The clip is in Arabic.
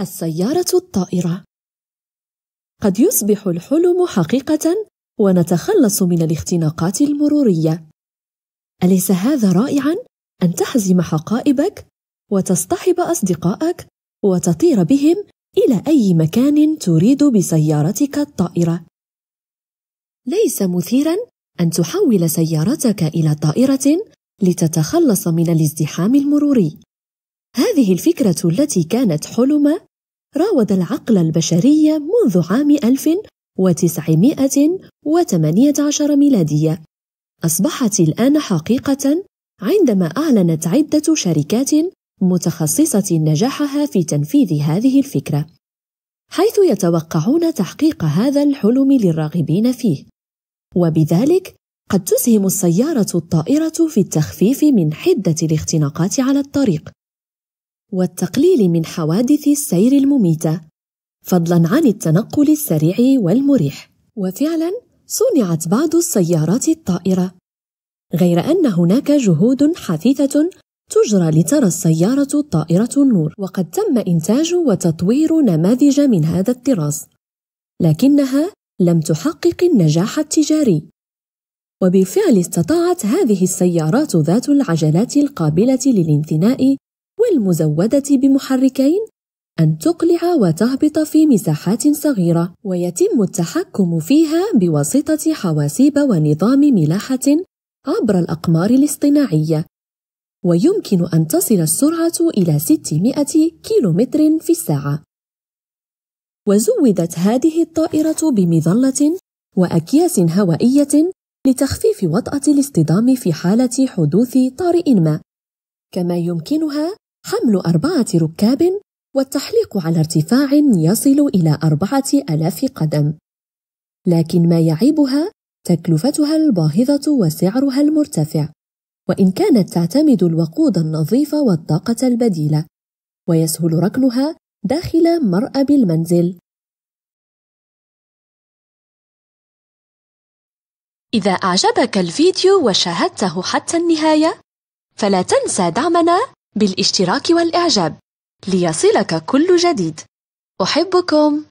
السيارة الطائرة قد يصبح الحلم حقيقة ونتخلص من الاختناقات المرورية. أليس هذا رائعا أن تحزم حقائبك وتصطحب أصدقائك وتطير بهم إلى أي مكان تريد بسيارتك الطائرة؟ ليس مثيرا أن تحول سيارتك إلى طائرة لتتخلص من الازدحام المروري. هذه الفكرة التي كانت حلم راود العقل البشري منذ عام 1918 ميلادية أصبحت الآن حقيقة عندما أعلنت عدة شركات متخصصة نجاحها في تنفيذ هذه الفكرة حيث يتوقعون تحقيق هذا الحلم للراغبين فيه وبذلك قد تسهم السيارة الطائرة في التخفيف من حدة الاختناقات على الطريق والتقليل من حوادث السير المميتة فضلا عن التنقل السريع والمريح وفعلا صنعت بعض السيارات الطائرة غير أن هناك جهود حثيثة تجرى لترى السيارة الطائرة النور وقد تم إنتاج وتطوير نماذج من هذا الطراز لكنها لم تحقق النجاح التجاري وبالفعل استطاعت هذه السيارات ذات العجلات القابلة للانثناء والمزودة بمحركين أن تقلع وتهبط في مساحات صغيرة ويتم التحكم فيها بواسطة حواسيب ونظام ملاحة عبر الأقمار الاصطناعية ويمكن أن تصل السرعة إلى 600 كيلومتر في الساعة وزودت هذه الطائرة بمظلة وأكياس هوائية لتخفيف وطأة الاصطدام في حالة حدوث طارئ ما كما يمكنها حمل أربعة ركاب والتحليق على ارتفاع يصل إلى أربعة ألاف قدم لكن ما يعيبها تكلفتها الباهظة وسعرها المرتفع وإن كانت تعتمد الوقود النظيف والطاقة البديلة ويسهل ركنها داخل مرأب المنزل إذا أعجبك الفيديو وشاهدته حتى النهاية فلا تنسى دعمنا بالاشتراك والإعجاب ليصلك كل جديد أحبكم